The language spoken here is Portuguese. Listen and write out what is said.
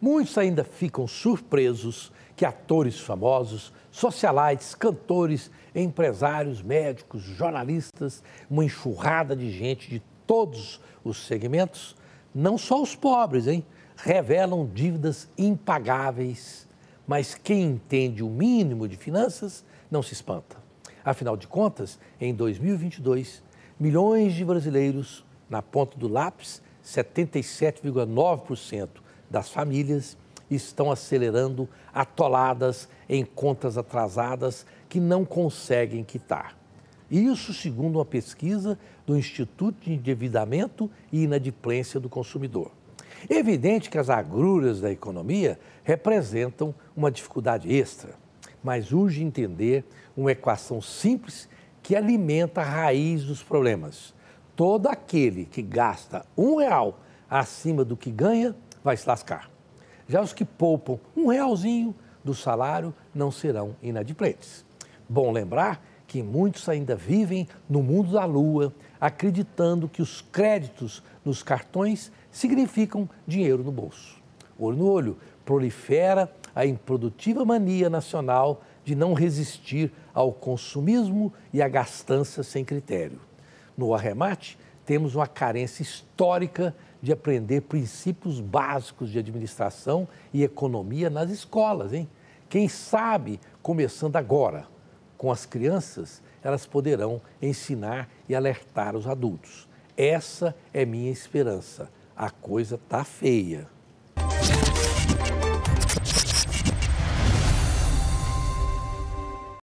Muitos ainda ficam surpresos que atores famosos, socialites, cantores, empresários, médicos, jornalistas, uma enxurrada de gente de todos os segmentos, não só os pobres, hein? Revelam dívidas impagáveis. Mas quem entende o mínimo de finanças não se espanta. Afinal de contas, em 2022, milhões de brasileiros, na ponta do lápis, 77,9%, das famílias estão acelerando atoladas em contas atrasadas que não conseguem quitar. Isso segundo uma pesquisa do Instituto de Endividamento e Inadimplência do Consumidor. É evidente que as agruras da economia representam uma dificuldade extra, mas urge entender uma equação simples que alimenta a raiz dos problemas. Todo aquele que gasta um real acima do que ganha vai se lascar. Já os que poupam um realzinho do salário não serão inadimplentes. Bom lembrar que muitos ainda vivem no mundo da lua, acreditando que os créditos nos cartões significam dinheiro no bolso. Olho no olho, prolifera a improdutiva mania nacional de não resistir ao consumismo e à gastança sem critério. No arremate, temos uma carência histórica de aprender princípios básicos de administração e economia nas escolas, hein? Quem sabe, começando agora com as crianças, elas poderão ensinar e alertar os adultos. Essa é minha esperança. A coisa tá feia.